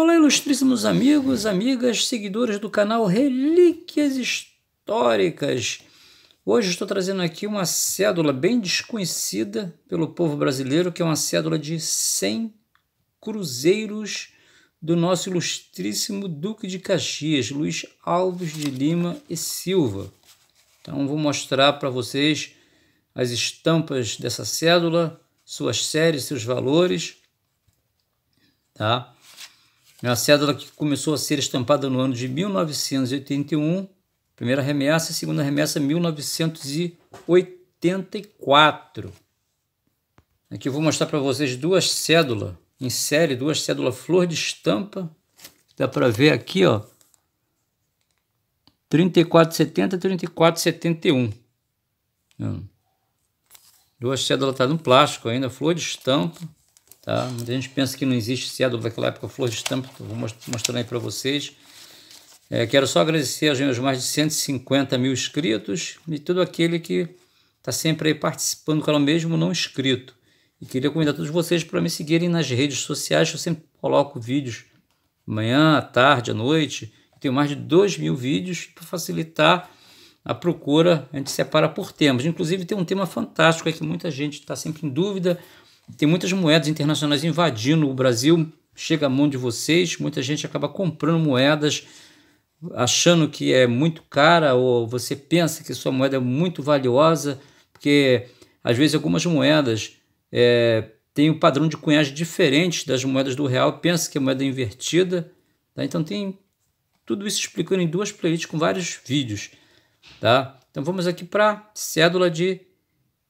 Olá, ilustríssimos amigos, amigas, seguidores do canal Relíquias Históricas. Hoje estou trazendo aqui uma cédula bem desconhecida pelo povo brasileiro, que é uma cédula de 100 cruzeiros do nosso ilustríssimo Duque de Caxias, Luiz Alves de Lima e Silva. Então vou mostrar para vocês as estampas dessa cédula, suas séries, seus valores, tá? É uma cédula que começou a ser estampada no ano de 1981, primeira remessa, segunda remessa 1984. Aqui eu vou mostrar para vocês duas cédulas em série, duas cédulas flor de estampa. Dá para ver aqui, ó. 3470 3471. Hum. Duas cédulas tá no plástico ainda, flor de estampa. Tá? Muita gente pensa que não existe CA do Black Lives com flor de estampa, vou mostrar aí para vocês. É, quero só agradecer aos meus mais de 150 mil inscritos e todo aquele que está sempre aí participando com ela mesmo não inscrito. E queria convidar todos vocês para me seguirem nas redes sociais, eu sempre coloco vídeos manhã, à tarde, à noite. tenho mais de 2 mil vídeos para facilitar a procura. A gente separa por temas. Inclusive tem um tema fantástico aí que muita gente está sempre em dúvida, tem muitas moedas internacionais invadindo o Brasil, chega a mão de vocês, muita gente acaba comprando moedas achando que é muito cara ou você pensa que sua moeda é muito valiosa, porque às vezes algumas moedas é, têm um padrão de cunhagem diferente das moedas do real, pensa que é moeda invertida, tá? então tem tudo isso explicando em duas playlists com vários vídeos, tá? Então vamos aqui para cédula de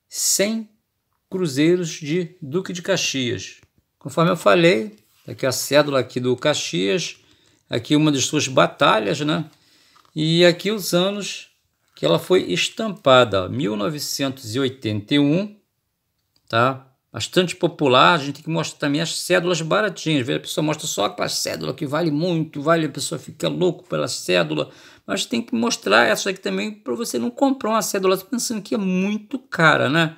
100 Cruzeiros de Duque de Caxias. Conforme eu falei, aqui a cédula aqui do Caxias, aqui uma de suas batalhas, né? E aqui os anos que ela foi estampada, 1981, tá? Bastante popular, a gente tem que mostrar também as cédulas baratinhas, a pessoa mostra só a cédula que vale muito, vale, a pessoa fica louco pela cédula, mas tem que mostrar essa aqui também para você não comprar uma cédula pensando que é muito cara, né?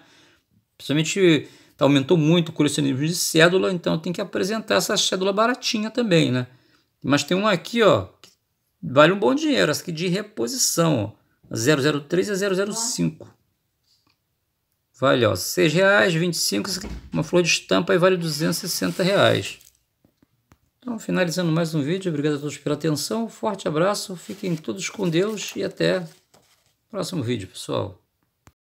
Principalmente tá, aumentou muito o colecionismo de cédula, então tem que apresentar essa cédula baratinha também, né? Mas tem uma aqui, ó, que vale um bom dinheiro, essa aqui de reposição, ó, 003 a 005. Vale, ó, R$ 6,25, uma flor de estampa aí vale R$ 260. Reais. Então, finalizando mais um vídeo, obrigado a todos pela atenção, forte abraço, fiquem todos com Deus e até o próximo vídeo, pessoal.